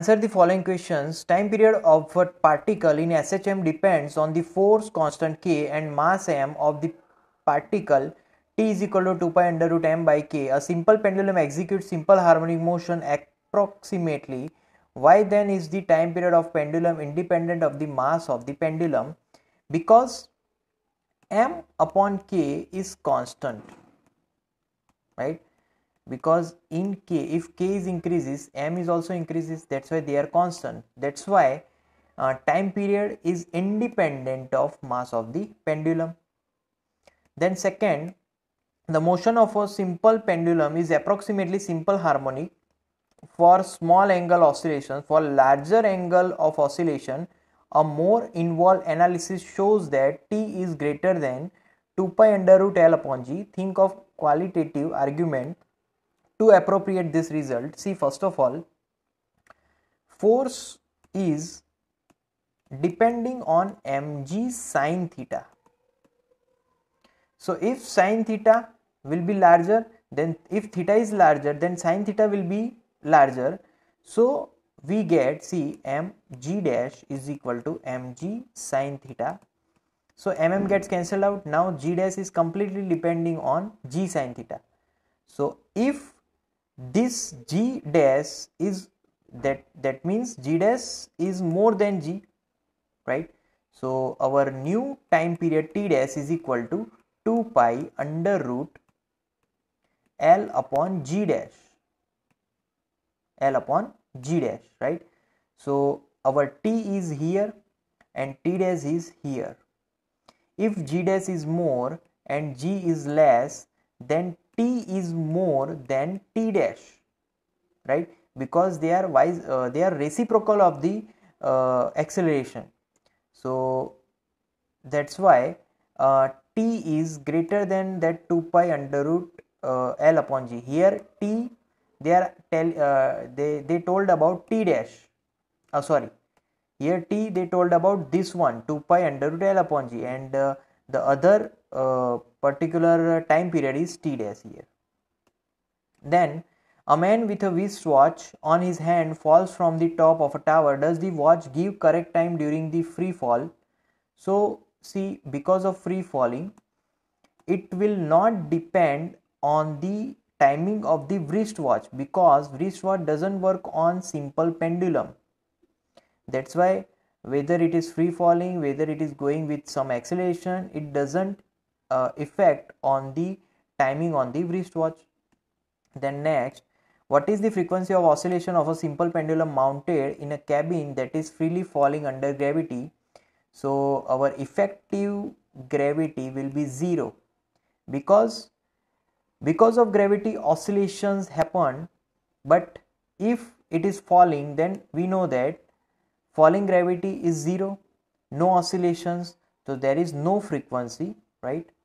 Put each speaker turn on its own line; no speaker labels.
Answer the following questions. Time period of a particle in SHM depends on the force constant K and mass M of the particle. T is equal to 2 pi under root m by k. A simple pendulum executes simple harmonic motion approximately. Why then is the time period of pendulum independent of the mass of the pendulum? Because m upon k is constant, right? because in k if k is increases m is also increases that's why they are constant that's why uh, time period is independent of mass of the pendulum then second the motion of a simple pendulum is approximately simple harmonic for small angle oscillation for larger angle of oscillation a more involved analysis shows that t is greater than 2 pi under root l upon g think of qualitative argument to appropriate this result see first of all force is depending on mg sine theta so if sine theta will be larger then if theta is larger then sine theta will be larger so we get see mg dash is equal to mg sine theta so mm gets cancelled out now g dash is completely depending on g sine theta so if this g dash is that that means g dash is more than g right so our new time period t dash is equal to 2 pi under root l upon g dash l upon g dash right so our t is here and t dash is here if g dash is more and g is less then t is more than t dash right because they are wise uh, they are reciprocal of the uh, acceleration so that's why uh, t is greater than that 2 pi under root uh, l upon g here t they are tell uh, they they told about t dash oh sorry here t they told about this one 2 pi under root l upon g and the other uh, particular time period is t dash here. then a man with a wristwatch on his hand falls from the top of a tower does the watch give correct time during the free fall so see because of free falling it will not depend on the timing of the wristwatch because wristwatch doesn't work on simple pendulum that's why whether it is free falling whether it is going with some acceleration it doesn't uh, effect on the timing on the wristwatch then next what is the frequency of oscillation of a simple pendulum mounted in a cabin that is freely falling under gravity so our effective gravity will be zero because because of gravity oscillations happen but if it is falling then we know that falling gravity is zero no oscillations so there is no frequency right